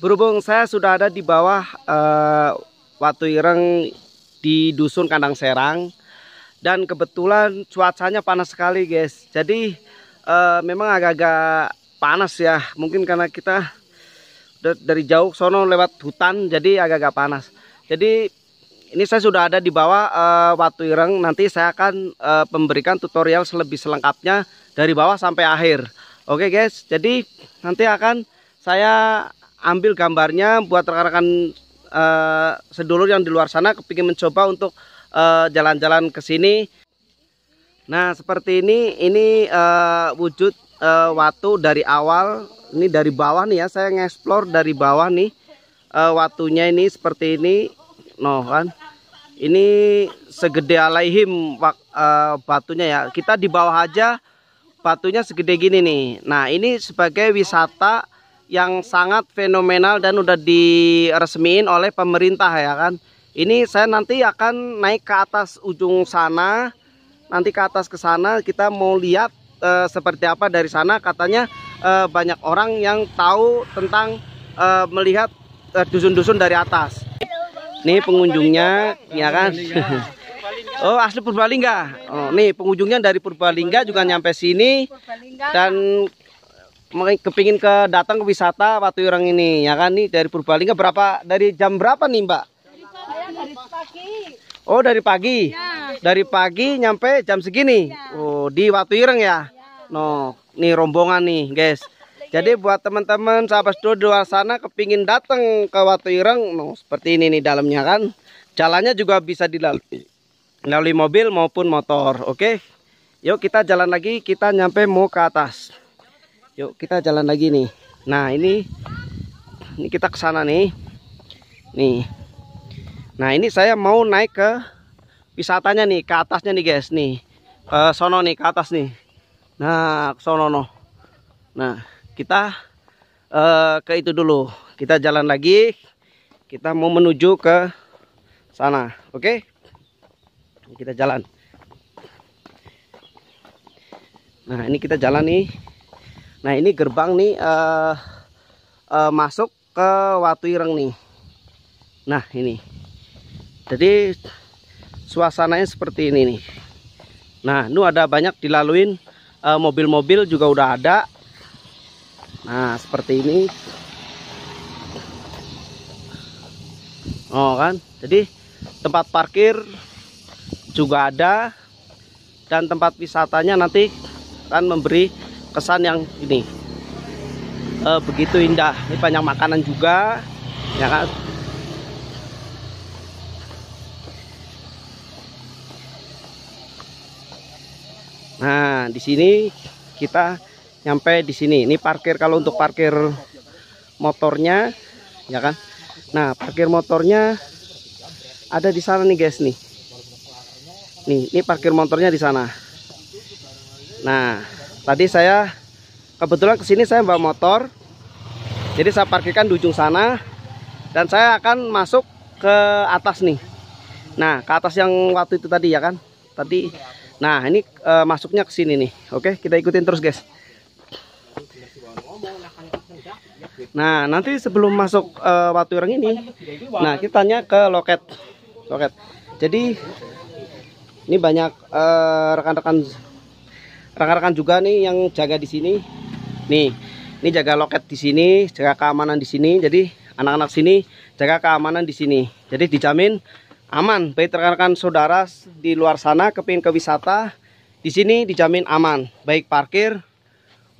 Berhubung saya sudah ada di bawah uh, Watu Ireng di Dusun Kandang Serang dan kebetulan cuacanya panas sekali guys. Jadi uh, memang agak-agak panas ya. Mungkin karena kita dari jauh sono lewat hutan jadi agak-agak panas. Jadi ini saya sudah ada di bawah uh, Watu Ireng. Nanti saya akan uh, memberikan tutorial selebih selengkapnya dari bawah sampai akhir. Oke okay guys, jadi nanti akan saya ambil gambarnya buat rekan-rekan uh, sedulur yang di luar sana kepingin mencoba untuk eh, jalan-jalan uh, ke sini. Nah seperti ini ini uh, wujud uh, watu dari awal ini dari bawah nih ya saya ngeksplor dari bawah nih uh, watunya ini seperti ini noh kan ini segede alaihim uh, batunya ya kita di bawah aja batunya segede gini nih nah ini sebagai wisata yang sangat fenomenal dan udah diresmiin oleh pemerintah ya kan. Ini saya nanti akan naik ke atas ujung sana. Nanti ke atas ke sana kita mau lihat e, seperti apa dari sana katanya e, banyak orang yang tahu tentang e, melihat dusun-dusun dari atas. Nih pengunjungnya ya kan. Oh asli Purbalingga. Oh, nih pengunjungnya dari Purbalingga juga nyampe sini dan kepingin ke datang ke wisata Watu Ireng ini ya kan nih dari Purbalingga berapa dari jam berapa nih Mbak? Dari, dari pagi. Oh dari pagi. Ya. Dari pagi nyampe jam segini. Ya. Oh di Watu Ireng ya. ya. No nih rombongan nih guys. Jadi buat teman-teman sahabat di luar sana kepingin datang ke Watu Ireng no seperti ini nih dalamnya kan. Jalannya juga bisa dilalui melalui mobil maupun motor. Oke. Okay? Yuk kita jalan lagi kita nyampe mau ke atas yuk kita jalan lagi nih nah ini ini kita ke sana nih nih nah ini saya mau naik ke wisatanya nih ke atasnya nih guys nih ke sono nih ke atas nih nah sono no nah kita uh, ke itu dulu kita jalan lagi kita mau menuju ke sana oke okay? kita jalan Nah ini kita jalan nih Nah ini gerbang nih uh, uh, masuk ke Watu Ireng nih. Nah ini. Jadi suasananya seperti ini nih. Nah ini ada banyak dilaluin eh, mobil-mobil uh, juga udah ada. Nah seperti ini. Oh kan. Jadi tempat parkir juga ada dan tempat wisatanya nanti akan memberi kesan yang ini e, begitu indah ini banyak makanan juga ya kan nah di sini kita nyampe di sini ini parkir kalau untuk parkir motornya ya kan nah parkir motornya ada di sana nih guys nih nih ini parkir motornya di sana nah Tadi saya kebetulan kesini saya bawa motor. Jadi saya parkirkan di ujung sana dan saya akan masuk ke atas nih. Nah, ke atas yang waktu itu tadi ya kan? Tadi. Nah, ini e, masuknya ke sini nih. Oke, kita ikutin terus, guys. Nah, nanti sebelum masuk e, Watu orang ini, nah kita tanya ke loket. Loket. Jadi ini banyak e, rekan-rekan rekan-rekan juga nih yang jaga di sini nih ini jaga loket di sini jaga keamanan di sini jadi anak-anak sini jaga keamanan di sini jadi dijamin aman baik rekan-rekan saudara di luar sana kepingin ke wisata di sini dijamin aman baik parkir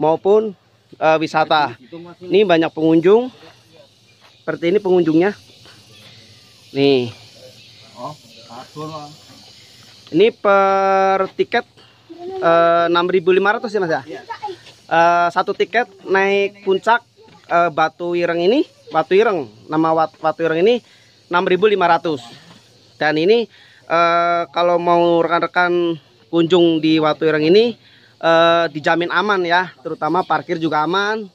maupun uh, wisata ini banyak pengunjung seperti ini pengunjungnya nih oh, ini per tiket 6.500 eh, ya mas ya? Uh, satu tiket naik puncak uh, Batu Ireng ini, Batu Ireng, nama Wat, Batu Ireng ini 6.500. Dan ini uh, kalau mau rekan-rekan kunjung di Batu Ireng ini uh, dijamin aman ya, terutama parkir juga aman.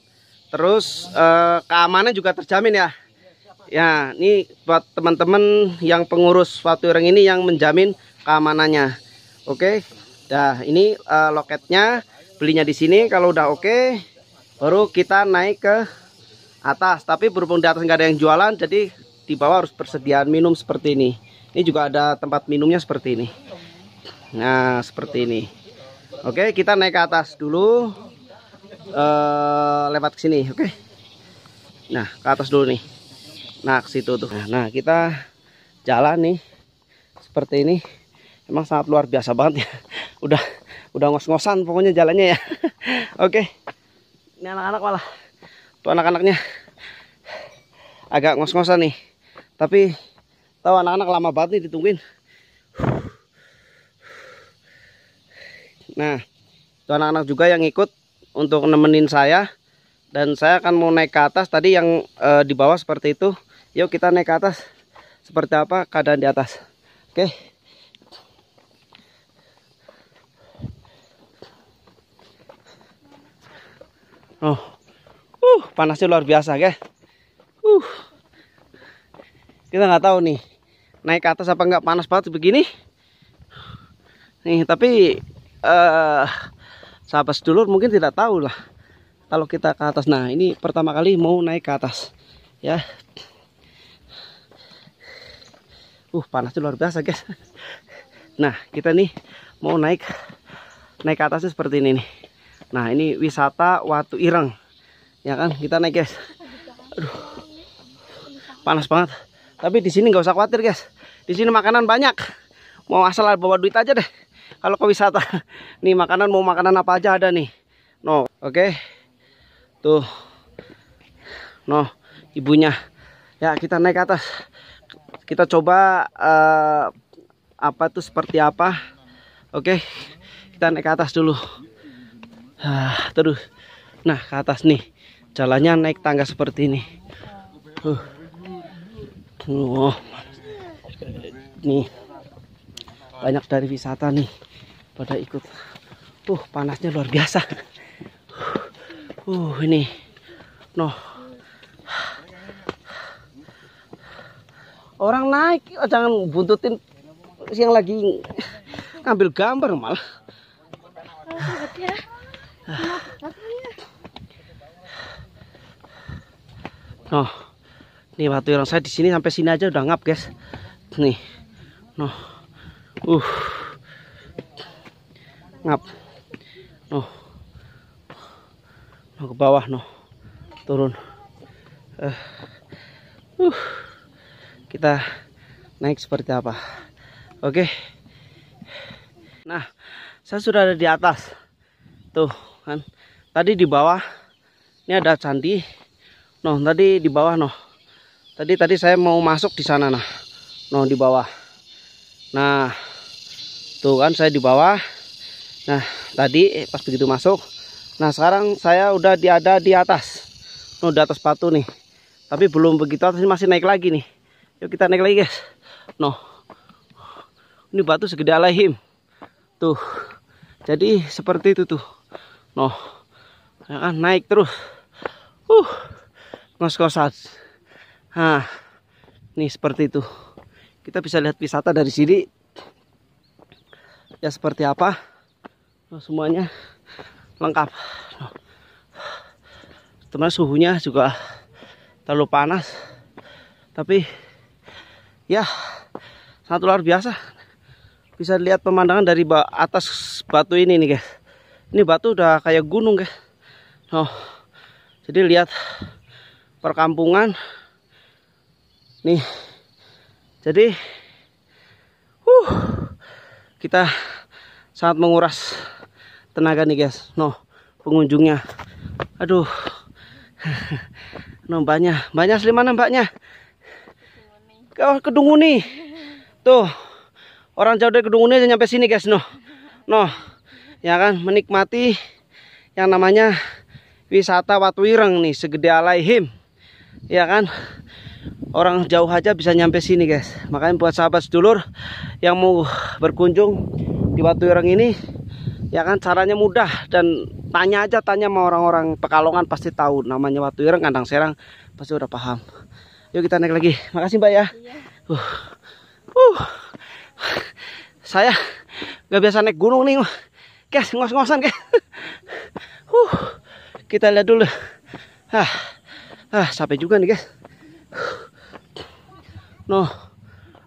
Terus uh, keamanan juga terjamin ya. Ya, ini buat teman-teman yang pengurus Batu Ireng ini yang menjamin keamanannya. Oke. Okay? Nah, ini uh, loketnya belinya di sini kalau udah oke okay, baru kita naik ke atas. Tapi berhubung di atas nggak ada yang jualan jadi di bawah harus persediaan minum seperti ini. Ini juga ada tempat minumnya seperti ini. Nah, seperti ini. Oke, okay, kita naik ke atas dulu. Uh, lewat ke sini, oke. Okay? Nah, ke atas dulu nih. Nah, ke situ tuh. Nah, nah, kita jalan nih seperti ini. Emang sangat luar biasa banget ya udah udah ngos-ngosan pokoknya jalannya ya oke ini anak-anak malah tuh anak-anaknya agak ngos-ngosan nih tapi tahu anak-anak lama banget nih ditungguin nah itu anak-anak juga yang ikut untuk nemenin saya dan saya akan mau naik ke atas tadi yang e, di bawah seperti itu yuk kita naik ke atas seperti apa keadaan di atas oke okay. Oh. Uh, panasnya luar biasa, guys. Uh. Kita nggak tahu nih naik ke atas apa nggak panas banget begini. Nih, tapi eh uh, sahabat sedulur mungkin tidak tahu lah kalau kita ke atas. Nah, ini pertama kali mau naik ke atas. Ya. Uh, panasnya luar biasa, guys. Nah, kita nih mau naik naik ke atasnya seperti ini nih. Nah ini wisata Watu Ireng ya kan kita naik guys. Aduh panas banget. Tapi di sini nggak usah khawatir guys. Di sini makanan banyak. Mau asal bawa duit aja deh. Kalau ke wisata nih makanan mau makanan apa aja ada nih. No oke okay. tuh no ibunya ya kita naik ke atas kita coba uh, apa tuh seperti apa oke okay. kita naik ke atas dulu nah, terus nah ke atas nih jalannya naik tangga seperti ini uh. oh nih banyak dari wisata nih pada ikut uh panasnya luar biasa uh ini noh orang naik jangan buntutin yang lagi ngambil gambar malah Noh, nih batu yang saya di sini sampai sini aja udah ngap, guys. Nih, noh, uh, ngap, noh, noh ke bawah, noh, turun. Uh, uh, kita naik seperti apa? Oke. Okay. Nah, saya sudah ada di atas. Tuh kan tadi di bawah ini ada candi noh tadi di bawah noh tadi tadi saya mau masuk di sana nah noh di bawah nah tuh kan saya di bawah nah tadi pas begitu masuk nah sekarang saya udah di ada di atas noh di atas batu nih tapi belum begitu atas ini masih naik lagi nih yuk kita naik lagi guys noh ini batu segede alaihim tuh jadi seperti itu tuh Noh, ya kan naik terus. Uh, ngos-ngosan. Nah, nih seperti itu. Kita bisa lihat wisata dari sini. Ya seperti apa. Nah, semuanya lengkap. Nah, teman suhunya juga terlalu panas. Tapi ya sangat luar biasa. Bisa lihat pemandangan dari atas batu ini nih guys ini batu udah kayak gunung guys oh jadi lihat perkampungan nih jadi uh kita sangat menguras tenaga nih guys no pengunjungnya aduh no mbaknya mbaknya asli mana mbaknya kedunguni, oh, kedunguni. tuh orang jauh dari kedunguni aja nyampe sini guys no no ya kan menikmati yang namanya wisata Watu Ireng nih segede alaihim ya kan orang jauh aja bisa nyampe sini guys makanya buat sahabat sedulur yang mau berkunjung di Watu Ireng ini ya kan caranya mudah dan tanya aja tanya sama orang-orang Pekalongan pasti tahu namanya Watu Ireng kandang serang pasti udah paham yuk kita naik lagi makasih mbak ya uh. Uh. saya nggak biasa naik gunung nih guys ngos-ngosan guys huh, kita lihat dulu ah ah sampai juga nih guys no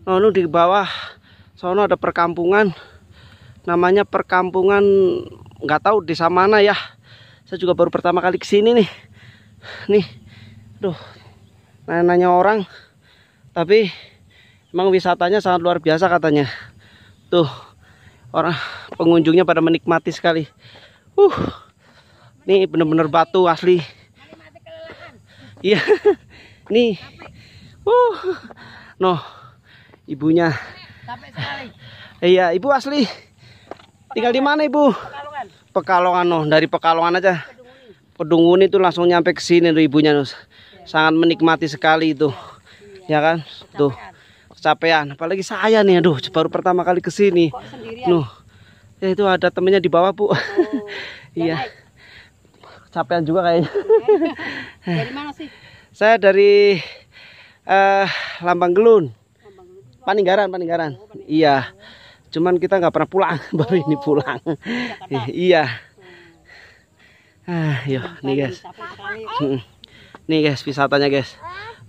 no, no di bawah sono ada perkampungan namanya perkampungan nggak tahu desa mana ya saya juga baru pertama kali kesini nih nih duh nanya-nanya orang tapi emang wisatanya sangat luar biasa katanya tuh orang pengunjungnya pada menikmati sekali. Uh, ini benar-benar batu asli. Iya, nih, uh, no, ibunya. Iya, ibu asli. Tinggal di mana ibu? Pekalongan, no, dari Pekalongan aja. Pedungun itu langsung nyampe ke sini tuh ibunya, sangat menikmati sekali itu, ya kan, tuh capean, apalagi saya nih aduh baru pertama kali ke sini nuh ya itu ada temennya di bawah bu oh, iya capean juga kayaknya dari mana sih saya dari uh, Lambang Gelun Paninggaran Paninggaran oh, iya cuman kita nggak pernah pulang oh, baru ini oh, pulang iya hmm. ah yuk nih guys nih guys wisatanya guys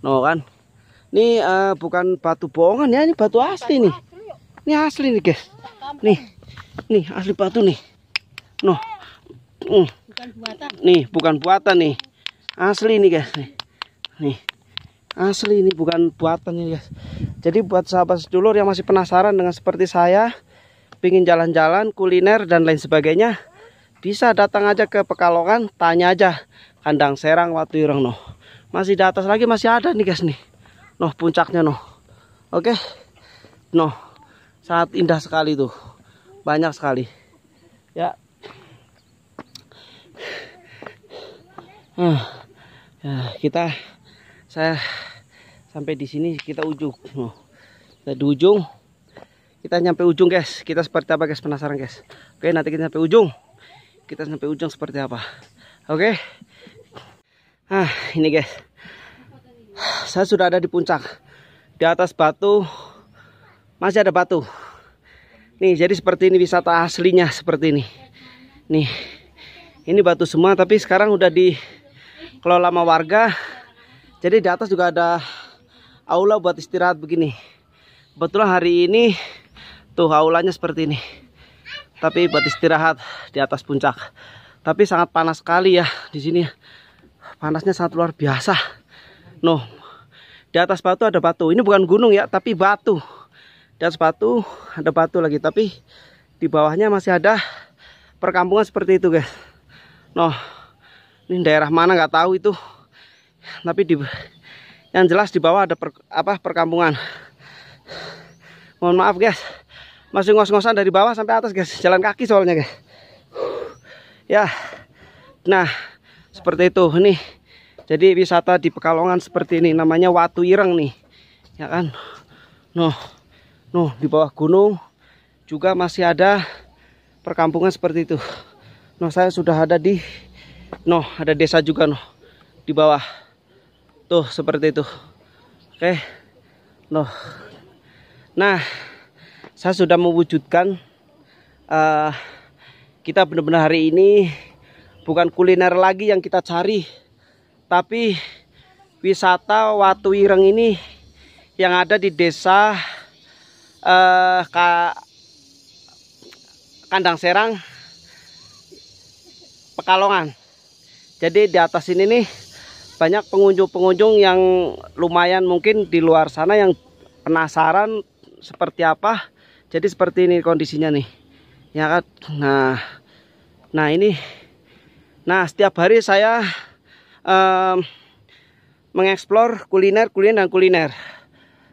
no kan ini uh, bukan batu bohongan ya, ini batu asli batu nih. Asli, ini asli nih, guys. Nih. Nih, asli batu nih. Noh. Bukan hmm. buatan. Nih, bukan buatan nih. Asli nih, guys. Nih. Nih. Asli ini bukan buatan nih guys. Jadi buat sahabat sedulur yang masih penasaran dengan seperti saya, pingin jalan-jalan, kuliner dan lain sebagainya, bisa datang aja ke Pekalongan, tanya aja kandang serang Watu Ireng noh. Masih di atas lagi masih ada nih, guys nih noh puncaknya noh oke okay? noh sangat indah sekali tuh banyak sekali ya nah, ya kita saya sampai di sini kita ujung noh kita di ujung kita nyampe ujung guys kita seperti apa guys penasaran guys oke okay, nanti kita sampai ujung kita sampai ujung seperti apa oke okay? ah ini guys saya sudah ada di puncak di atas batu masih ada batu nih jadi seperti ini wisata aslinya seperti ini nih ini batu semua tapi sekarang udah dikelola sama warga jadi di atas juga ada aula buat istirahat begini betul hari ini tuh aulanya seperti ini tapi buat istirahat di atas puncak tapi sangat panas sekali ya di sini panasnya sangat luar biasa Noh, di atas batu ada batu. Ini bukan gunung ya, tapi batu. Di atas batu ada batu lagi, tapi di bawahnya masih ada perkampungan seperti itu, guys. Noh, ini daerah mana nggak tahu itu. Tapi di yang jelas di bawah ada per, apa perkampungan. Mohon maaf, guys. Masih ngos-ngosan dari bawah sampai atas, guys. Jalan kaki soalnya, guys. Ya. Nah, seperti itu. Nih jadi wisata di Pekalongan seperti ini namanya Watu Ireng nih. Ya kan? Noh. Noh, di bawah gunung juga masih ada perkampungan seperti itu. Noh, saya sudah ada di Noh, ada desa juga noh di bawah. Tuh, seperti itu. Oke. Noh. Nah, saya sudah mewujudkan uh, kita benar-benar hari ini bukan kuliner lagi yang kita cari tapi wisata Watu Ireng ini yang ada di desa eh, Ka, Kandang Serang Pekalongan jadi di atas ini nih banyak pengunjung-pengunjung yang lumayan mungkin di luar sana yang penasaran seperti apa jadi seperti ini kondisinya nih ya kan nah nah ini nah setiap hari saya um, mengeksplor kuliner-kuliner dan kuliner.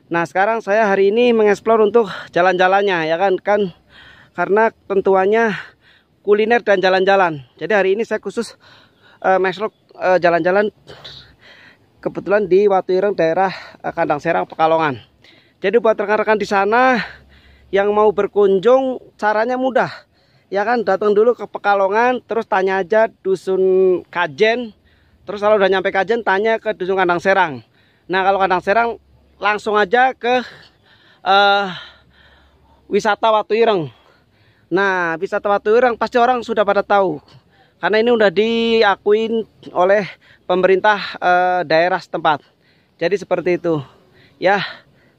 Nah sekarang saya hari ini mengeksplor untuk jalan-jalannya ya kan kan karena tentuannya kuliner dan jalan-jalan. Jadi hari ini saya khusus uh, mengeksplor uh, jalan-jalan kebetulan di Watu Ireng daerah uh, Kandang Serang Pekalongan. Jadi buat rekan-rekan di sana yang mau berkunjung caranya mudah. Ya kan datang dulu ke Pekalongan terus tanya aja dusun Kajen Terus kalau udah nyampe Kajen tanya ke dusun kandang serang. Nah kalau kandang serang langsung aja ke uh, wisata Watu Ireng. Nah wisata Watu Ireng pasti orang sudah pada tahu karena ini udah diakuin oleh pemerintah uh, daerah setempat. Jadi seperti itu. Ya,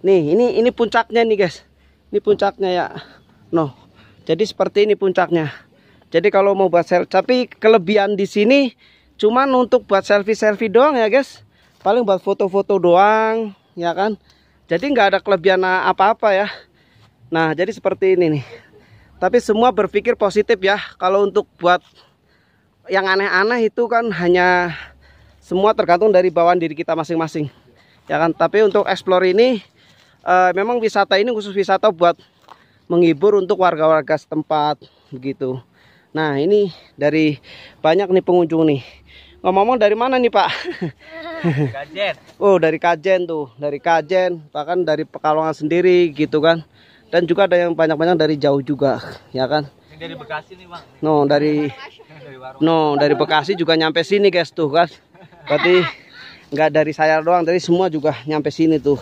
nih ini ini puncaknya nih guys. Ini puncaknya ya. No. Jadi seperti ini puncaknya. Jadi kalau mau buat selfie, tapi kelebihan di sini cuman untuk buat selfie-selfie doang ya guys paling buat foto-foto doang ya kan jadi nggak ada kelebihan apa-apa ya nah jadi seperti ini nih tapi semua berpikir positif ya kalau untuk buat yang aneh-aneh itu kan hanya semua tergantung dari bawaan diri kita masing-masing ya kan tapi untuk explore ini e, memang wisata ini khusus wisata buat menghibur untuk warga-warga setempat begitu nah ini dari banyak nih pengunjung nih Ngomong-ngomong dari mana nih Pak? Kajen. oh dari Kajen tuh, dari Kajen, bahkan dari Pekalongan sendiri gitu kan. Dan juga ada yang banyak-banyak dari jauh juga, ya kan? dari Bekasi nih Bang. No dari, no dari Bekasi juga nyampe sini guys tuh kan. Berarti nggak dari saya doang, dari semua juga nyampe sini tuh.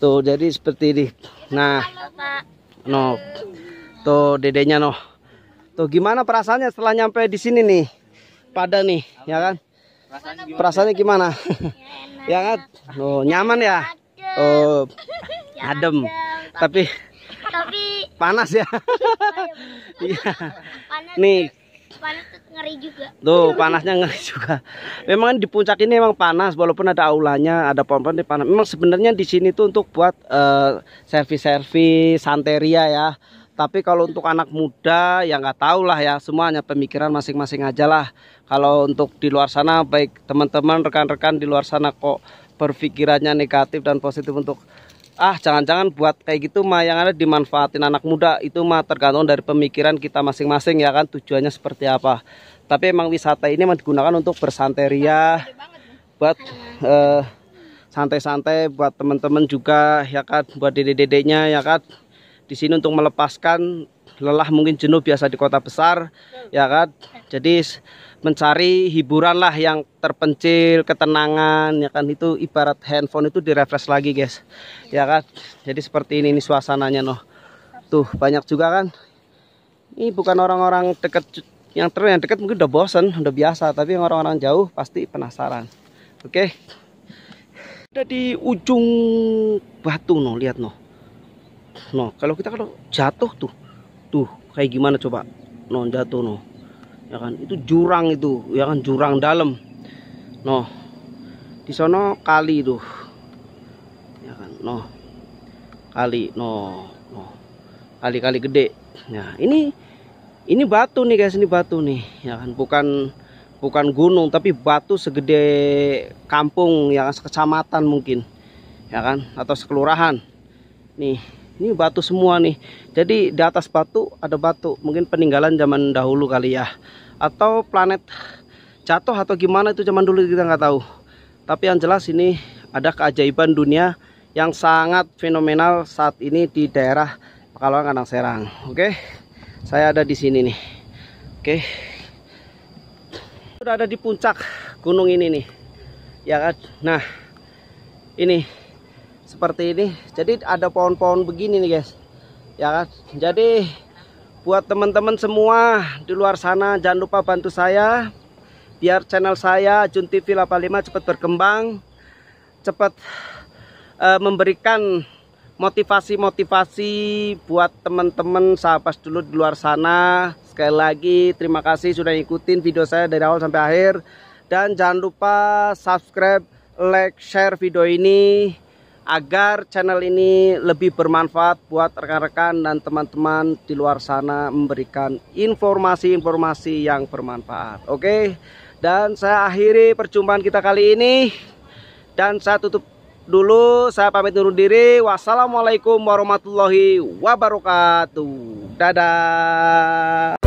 Tuh jadi seperti ini. Nah, no, tuh dedenya no. Tuh gimana perasaannya setelah nyampe di sini nih? pada nih, Apa? ya kan? Perasaannya, Perasaannya gimana? ya kan? Oh, nyaman ya? Oh, ya adem. Tapi tapi panas ya. Iya. iya. nih panas tuh ngeri juga. Tuh, panasnya ngeri juga. Memang kan di puncak ini memang panas walaupun ada aulanya, ada pohon-pohon di panas. Memang sebenarnya di sini tuh untuk buat uh, eh, servis -servis, santeria ya. Tapi kalau untuk anak muda ya nggak tahu lah ya semuanya pemikiran masing-masing aja lah. Kalau untuk di luar sana baik teman-teman rekan-rekan di luar sana kok berpikirannya negatif dan positif untuk ah jangan-jangan buat kayak gitu mah yang ada dimanfaatin anak muda itu mah tergantung dari pemikiran kita masing-masing ya kan tujuannya seperti apa. Tapi emang wisata ini emang digunakan untuk bersanteria buat eh, santai-santai uh, buat teman-teman juga ya kan buat dede-dedenya ya kan di sini untuk melepaskan lelah mungkin jenuh biasa di kota besar ya kan jadi mencari hiburan lah yang terpencil ketenangan ya kan itu ibarat handphone itu direfresh lagi guys ya kan jadi seperti ini ini suasananya noh tuh banyak juga kan ini bukan orang-orang dekat yang terus yang dekat mungkin udah bosen udah biasa tapi orang-orang jauh pasti penasaran oke okay? udah di ujung batu noh lihat noh no kalau kita kalau jatuh tuh tuh kayak gimana coba no jatuh no ya kan itu jurang itu ya kan jurang dalam no di sono kali tuh ya kan no kali no no kali-kali gede nah ini ini batu nih guys ini batu nih ya kan bukan bukan gunung tapi batu segede kampung ya kan sekecamatan mungkin ya kan atau sekelurahan nih ini batu semua nih jadi di atas batu ada batu mungkin peninggalan zaman dahulu kali ya atau planet jatuh atau gimana itu zaman dulu kita nggak tahu tapi yang jelas ini ada keajaiban dunia yang sangat fenomenal saat ini di daerah Pekalongan Kandang Serang oke saya ada di sini nih oke sudah ada di puncak gunung ini nih ya kan nah ini seperti ini jadi ada pohon-pohon begini nih guys ya kan? jadi buat teman-teman semua di luar sana jangan lupa bantu saya biar channel saya Jun TV 85 cepat berkembang cepat uh, memberikan motivasi-motivasi buat teman-teman sahabat dulu di luar sana sekali lagi terima kasih sudah ikutin video saya dari awal sampai akhir dan jangan lupa subscribe like share video ini agar channel ini lebih bermanfaat buat rekan-rekan dan teman-teman di luar sana memberikan informasi-informasi yang bermanfaat. Oke, dan saya akhiri perjumpaan kita kali ini dan saya tutup dulu, saya pamit undur diri. Wassalamualaikum warahmatullahi wabarakatuh. Dadah.